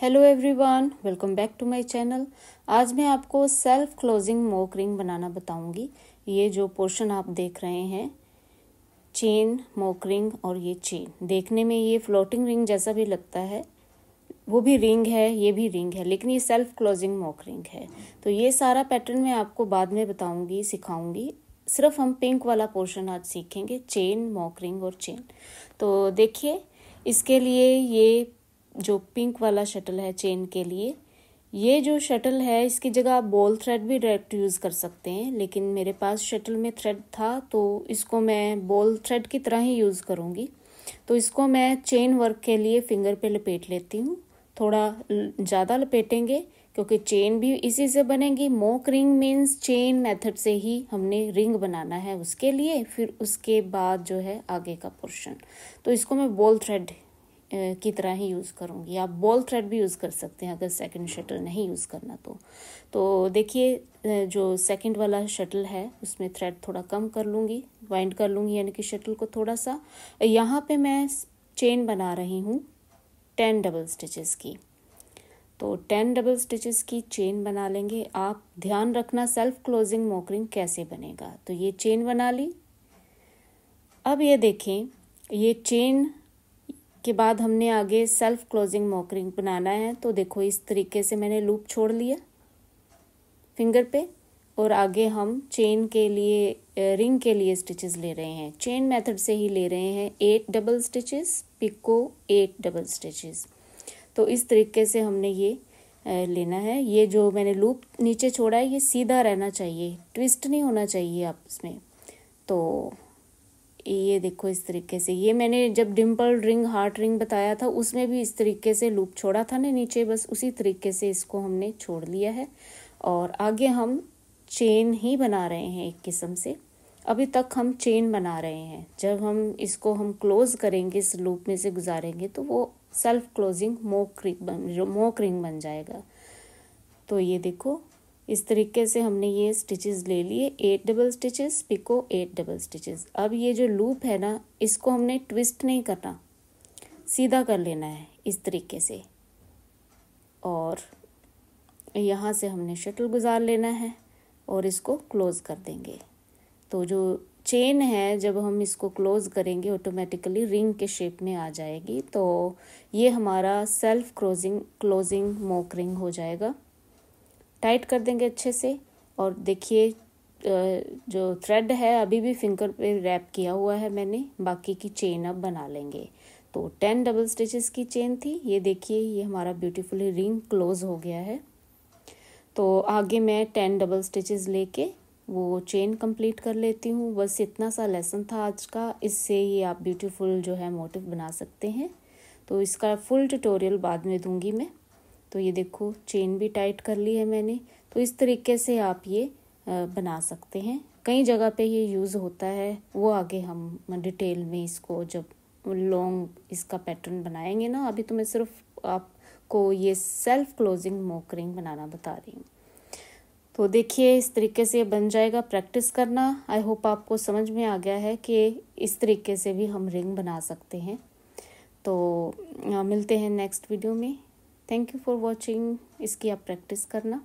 hello everyone welcome back to my channel आज मैं आपको सेल्फ क्लोजिंग मोक रिंग बनाना बताऊंगी ये जो पोर्शन आप देख रहे हैं चेन मोक रिंग और ये चेन देखने में ये फ्लोटिंग रिंग जैसा भी लगता है वो भी रिंग है ये भी रिंग है लेकिन ये सेल्फ क्लोजिंग मोक रिंग है तो ये सारा पैटर्न मैं आपको बाद में बताऊँगी सिखाऊँगी सिर्फ हम पिंक वाला पोर्शन आज सीखेंगे चेन मोक रिंग और चेन तो देखिए इसके लिए ये जो पिंक वाला शटल है चेन के लिए ये जो शटल है इसकी जगह आप बॉल थ्रेड भी डायरेक्ट यूज़ कर सकते हैं लेकिन मेरे पास शटल में थ्रेड था तो इसको मैं बॉल थ्रेड की तरह ही यूज़ करूँगी तो इसको मैं चेन वर्क के लिए फिंगर पे लपेट लेती हूँ थोड़ा ज़्यादा लपेटेंगे क्योंकि चेन भी इसी से बनेगी mock ring means chain method से ही हमने रिंग बनाना है उसके लिए फिर उसके बाद जो है आगे का पोर्शन तो इसको मैं बॉल थ्रेड की तरह ही यूज़ करूँगी आप बॉल थ्रेड भी यूज़ कर सकते हैं अगर सेकंड शटल नहीं यूज़ करना तो तो देखिए जो सेकंड वाला शटल है उसमें थ्रेड थोड़ा कम कर लूँगी वाइंड कर लूँगी यानी कि शटल को थोड़ा सा यहाँ पे मैं चेन बना रही हूँ टेन डबल स्टिचेस की तो टेन डबल स्टिचेस की चेन बना लेंगे आप ध्यान रखना सेल्फ क्लोजिंग मोकरिंग कैसे बनेगा तो ये चेन बना ली अब ये देखें ये चेन के बाद हमने आगे सेल्फ क्लोजिंग मॉकरिंग बनाना है तो देखो इस तरीके से मैंने लूप छोड़ लिया फिंगर पे और आगे हम चेन के लिए रिंग के लिए स्टिचेस ले रहे हैं चेन मेथड से ही ले रहे हैं eight double stitches picot eight double stitches तो इस तरीके से हमने ये लेना है ये जो मैंने लूप नीचे छोड़ा है ये सीधा रहना चाहिए ट्विस्ट नहीं होना चाहिए आप इसमें तो ये देखो इस तरीके से ये मैंने जब डिम्पल रिंग हार्ट रिंग बताया था उसमें भी इस तरीके से लूप छोड़ा था ना नीचे बस उसी तरीके से इसको हमने छोड़ लिया है और आगे हम चेन ही बना रहे हैं एक किस्म से अभी तक हम चेन बना रहे हैं जब हम इसको हम क्लोज़ करेंगे इस लूप में से गुजारेंगे तो वो सेल्फ क्लोजिंग मोक रिंग बन मोक रिंग बन जाएगा तो ये देखो इस तरीके से हमने ये स्टिचेस ले लिए eight double stitches picot eight double stitches अब ये जो लूप है ना इसको हमने ट्विस्ट नहीं करना सीधा कर लेना है इस तरीके से और यहाँ से हमने शटल गुजार लेना है और इसको क्लोज़ कर देंगे तो जो चेन है जब हम इसको क्लोज़ करेंगे ऑटोमेटिकली रिंग के शेप में आ जाएगी तो ये हमारा self closing closing mock ring हो जाएगा टाइट कर देंगे अच्छे से और देखिए जो थ्रेड है अभी भी फिंगर पे रैप किया हुआ है मैंने बाकी की चेन अब बना लेंगे तो टेन डबल स्टिचेस की चेन थी ये देखिए ये हमारा ब्यूटीफुली रिंग क्लोज हो गया है तो आगे मैं टेन डबल स्टिचेस लेके वो चेन कंप्लीट कर लेती हूँ बस इतना सा लेसन था आज का इससे ये आप ब्यूटीफुल जो है मोटिव बना सकते हैं तो इसका फुल ट्यूटोरियल बाद में दूंगी मैं तो ये देखो चेन भी टाइट कर ली है मैंने तो इस तरीके से आप ये बना सकते हैं कई जगह पे ये यूज़ होता है वो आगे हम डिटेल में इसको जब लॉन्ग इसका पैटर्न बनाएंगे ना अभी तो मैं सिर्फ आपको ये सेल्फ क्लोजिंग मोक रिंग बनाना बता रही हूँ तो देखिए इस तरीके से बन जाएगा प्रैक्टिस करना आई होप आपको समझ में आ गया है कि इस तरीके से भी हम रिंग बना सकते हैं तो मिलते हैं नेक्स्ट वीडियो में थैंक यू फॉर वॉचिंग इसकी आप प्रैक्टिस करना